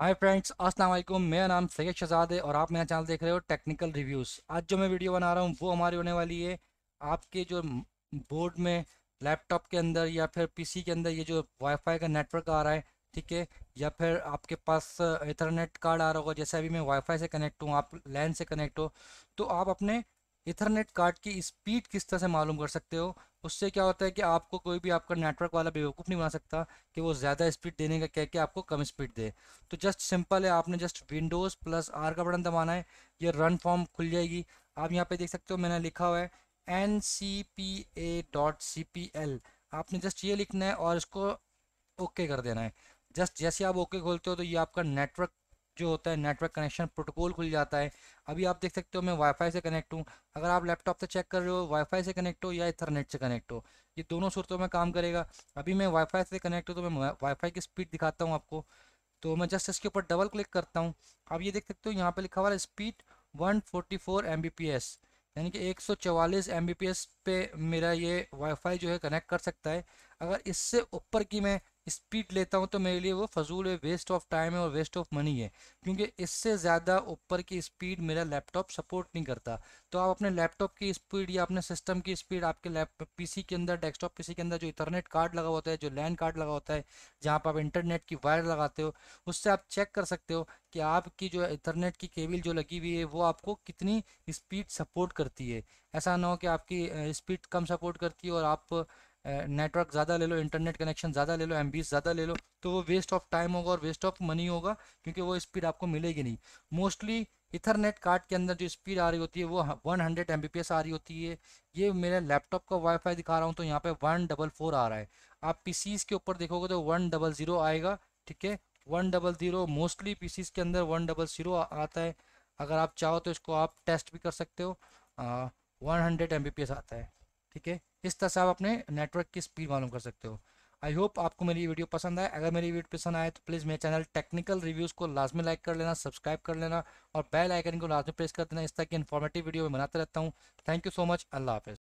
hi friends अस्सलाम वालेकुम मेरा नाम सैयद शहजाद है और आप मेरा चैनल देख रहे हो टेक्निकल रिव्यूज़ आज जो मैं वीडियो बना रहा हूँ वो हमारी होने वाली है आपके जो बोर्ड में लैपटॉप के अंदर या फिर पीसी के अंदर ये जो वाईफाई का नेटवर्क आ रहा है ठीक है या फिर आपके पास इथरनेट कार्ड आ रहा होगा जैसे अभी मैं वाईफाई से कनेक्ट हूँ आप लैन से कनेक्ट हो तो आप अपने इथरनेट कार्ड की स्पीड किस तरह से मालूम कर सकते हो उससे क्या होता है कि आपको कोई भी आपका नेटवर्क वाला बेवकूफ़ नहीं बना सकता कि वो ज़्यादा स्पीड देने का कह के आपको कम स्पीड दे तो जस्ट सिंपल है आपने जस्ट विंडोज़ प्लस आर का बटन दबाना है ये रन फॉर्म खुल जाएगी आप यहाँ पे देख सकते हो मैंने लिखा हुआ है N C P A dot C P L आपने जस्ट ये लिखना है और इसको ओके कर देना है जस्ट जैसे आप ओके खोलते हो तो ये आपका नेटवर्क जो होता है नेटवर्क कनेक्शन प्रोटोकॉल खुल जाता है अभी आप देख सकते हो मैं वाईफाई से कनेक्ट हूँ अगर आप लैपटॉप से चेक कर रहे हो वाईफाई से कनेक्ट हो या इथरनेट से कनेक्ट हो ये दोनों सूरतों में काम करेगा अभी मैं वाईफाई से कनेक्ट हो तो मैं वाईफाई की स्पीड दिखाता हूँ आपको तो मैं जस्ट इसके ऊपर डबल क्लिक करता हूँ आप ये देख सकते हो यहाँ पर लिखा हुआ है speed one forty four M B P S यानी कि एक सौ चवालीस एम बी पी एस पे मेरा ये वाईफाई जो है कनेक्ट कर सकता है अगर इससे ऊपर की मैं स्पीड लेता हूँ तो मेरे लिए वो फजूल है वेस्ट ऑफ टाइम है और वेस्ट ऑफ मनी है क्योंकि इससे ज़्यादा ऊपर की स्पीड मेरा लैपटॉप सपोर्ट नहीं करता तो आप अपने लैपटॉप की स्पीड या अपने सिस्टम की स्पीड आपके लैप पीसी के अंदर डेस्कटॉप पीसी के अंदर जो इंटरनेट कार्ड लगा होता है जो लैंड कार्ड लगा होता है जहाँ पर आप इंटरनेट की वायर लगाते हो उससे आप चेक कर सकते हो कि आपकी जो इंटरनेट की केबल जो लगी हुई है वो आपको कितनी स्पीड सपोर्ट करती है ऐसा ना हो कि आपकी स्पीड कम सपोर्ट करती है और आप नेटवर्क ज़्यादा ले लो इंटरनेट कनेक्शन ज़्यादा ले लो एम ज़्यादा ले लो तो वो वेस्ट ऑफ टाइम होगा और वेस्ट ऑफ मनी होगा क्योंकि वो स्पीड आपको मिलेगी नहीं मोस्टली इथरनेट कार्ड के अंदर जो स्पीड आ रही होती है वो 100 हंड्रेड आ रही होती है ये मेरे लैपटॉप का वाईफाई दिखा रहा हूँ तो यहाँ पे वन डबल फोर आ रहा है आप पीसीस के ऊपर देखोगे तो वन डबल ज़ीरो आएगा ठीक है one double zero mostly PCs के अंदर वन डबल ज़ीरो आता है अगर आप चाहो तो इसको आप टेस्ट भी कर सकते हो वन हंड्रेड एम आता है ठीक है इस तरह से आप अपने नेटवर्क की स्पीड मालूम कर सकते हो आई होप आपको मेरी वीडियो पसंद आए अगर मेरी वीडियो पसंद आए तो प्लीज़ मेरे चैनल टेक्निकल रिव्यूज़ को लाजमी लाइक कर लेना सब्सक्राइब कर लेना और बेल आइकन को लाजमी प्रेस कर देना इस तरह की इन्फॉर्मेटिव वीडियो में बनाते रहता हूँ थैंक यू सो मच अल्लाह हाफिज़